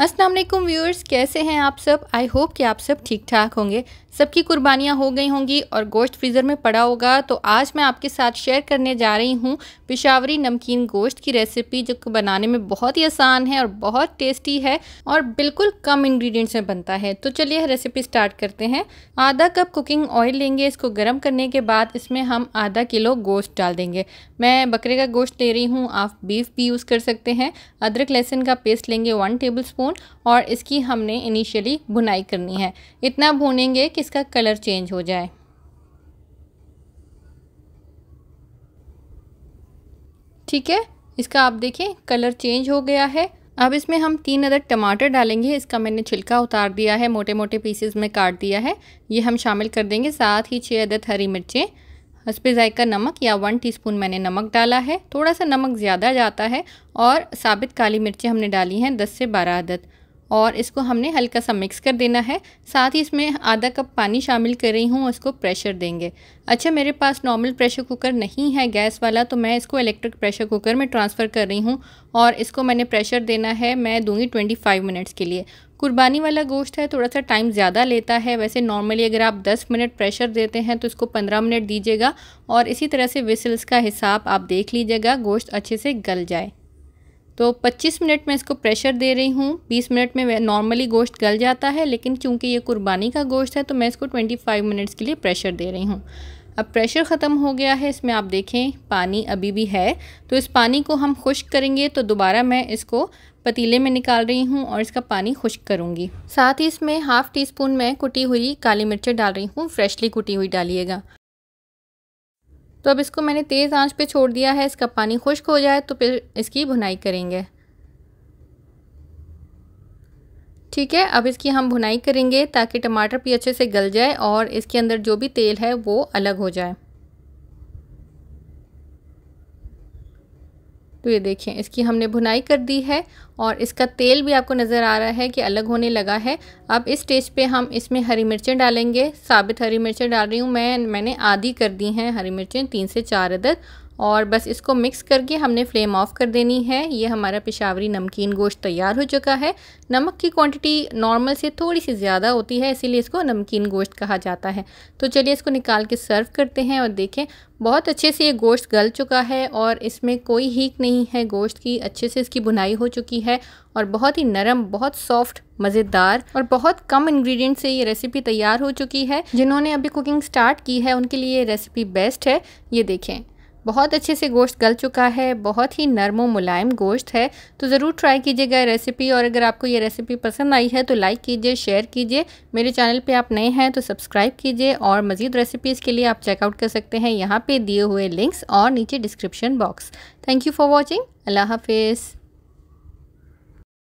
Aslam viewers कैसे हैं आप सब आई होप कि आप सब ठीक ठाक होंगे सबकी कुर्बानियाँ हो गई होंगी और गोश्त फ्रीज़र में पड़ा होगा तो आज मैं आपके साथ शेयर करने जा रही हूँ पिशावरी नमकीन गोश्त की रेसिपी जो बनाने में बहुत ही आसान है और बहुत टेस्टी है और बिल्कुल कम इन्ग्रीडियंट्स में बनता है तो चलिए रेसिपी स्टार्ट करते हैं आधा कप कुकिंग ऑयल लेंगे इसको गर्म करने के बाद इसमें हम आधा किलो गोश्त डाल देंगे मैं बकरे का गोश्त ले रही हूँ आप बीफ भी यूज़ कर सकते हैं अदरक लहसुन का पेस्ट लेंगे वन टेबल स्पून और इसकी हमने इनिशियली भुनाई करनी है इतना भुनेंगे कि इसका कलर चेंज हो जाए ठीक है इसका आप देखें कलर चेंज हो गया है अब इसमें हम तीन अदर टमाटर डालेंगे इसका मैंने छिलका उतार दिया है मोटे मोटे पीसेस में काट दिया है ये हम शामिल कर देंगे साथ ही छः अदद हरी मिर्चें हंसपे जायका नमक या वन टीस्पून मैंने नमक डाला है थोड़ा सा नमक ज़्यादा जाता है और साबित काली मिर्चें हमने डाली हैं दस से बारह अदद और इसको हमने हल्का सा मिक्स कर देना है साथ ही इसमें आधा कप पानी शामिल कर रही हूँ इसको प्रेशर देंगे अच्छा मेरे पास नॉर्मल प्रेशर कुकर नहीं है गैस वाला तो मैं इसको इलेक्ट्रिक प्रेशर कुकर में ट्रांसफ़र कर रही हूँ और इसको मैंने प्रेशर देना है मैं दूंगी ट्वेंटी फाइव मिनट्स के लिए कुर्बानी वाला गोश्त है थोड़ा सा टाइम ज़्यादा लेता है वैसे नॉर्मली अगर आप 10 मिनट प्रेशर देते हैं तो इसको 15 मिनट दीजिएगा और इसी तरह से विसल्स का हिसाब आप देख लीजिएगा गोश्त अच्छे से गल जाए तो 25 मिनट में इसको प्रेशर दे रही हूँ 20 मिनट में नॉर्मली गोश्त गल जाता है लेकिन चूंकि ये कुर्बानी का गोश्त है तो मैं इसको 25 मिनट्स के लिए प्रेशर दे रही हूँ अब प्रेशर ख़त्म हो गया है इसमें आप देखें पानी अभी भी है तो इस पानी को हम खुश्क करेंगे तो दोबारा मैं इसको पतीले में निकाल रही हूँ और इसका पानी खुश्क करूँगी साथ ही इसमें हाफ़ टी स्पून मैं कुटी हुई काली मिर्चें डाल रही हूँ फ्रेशली कुटी हुई डालिएगा तो अब इसको मैंने तेज़ आंच पे छोड़ दिया है इसका पानी खुश्क हो जाए तो फिर इसकी भुनाई करेंगे ठीक है अब इसकी हम भुनाई करेंगे ताकि टमाटर भी अच्छे से गल जाए और इसके अंदर जो भी तेल है वो अलग हो जाए तो ये देखें इसकी हमने भुनाई कर दी है और इसका तेल भी आपको नज़र आ रहा है कि अलग होने लगा है अब इस स्टेज पे हम इसमें हरी मिर्चें डालेंगे साबित हरी मिर्चें डाल रही हूँ मैं मैंने आधी कर दी हैं हरी मिर्चें तीन से चार अदद और बस इसको मिक्स करके हमने फ्लेम ऑफ कर देनी है ये हमारा पेशावरी नमकीन गोश्त तैयार हो चुका है नमक की क्वांटिटी नॉर्मल से थोड़ी सी ज़्यादा होती है इसीलिए इसको नमकीन गोश्त कहा जाता है तो चलिए इसको निकाल के सर्व करते हैं और देखें बहुत अच्छे से ये गोश्त गल चुका है और इसमें कोई हीक नहीं है गोश्त की अच्छे से इसकी बुनाई हो चुकी है और बहुत ही नरम बहुत सॉफ्ट मज़ेदार और बहुत कम इंग्रेडिएंट से ये रेसिपी तैयार हो चुकी है जिन्होंने अभी कुकिंग स्टार्ट की है उनके लिए ये रेसिपी बेस्ट है ये देखें बहुत अच्छे से गोश्त गल चुका है बहुत ही नरम और मुलायम गोश्त है तो ज़रूर ट्राई कीजिएगा रेसिपी और अगर आपको ये रेसिपी पसंद आई है तो लाइक कीजिए शेयर कीजिए मेरे चैनल पे आप नए हैं तो सब्सक्राइब कीजिए और मज़ीद रेसिपीज़ के लिए आप चेकआउट कर सकते हैं यहाँ पे दिए हुए लिंक्स और नीचे description box thank you for watching अल्लाह हाफिज़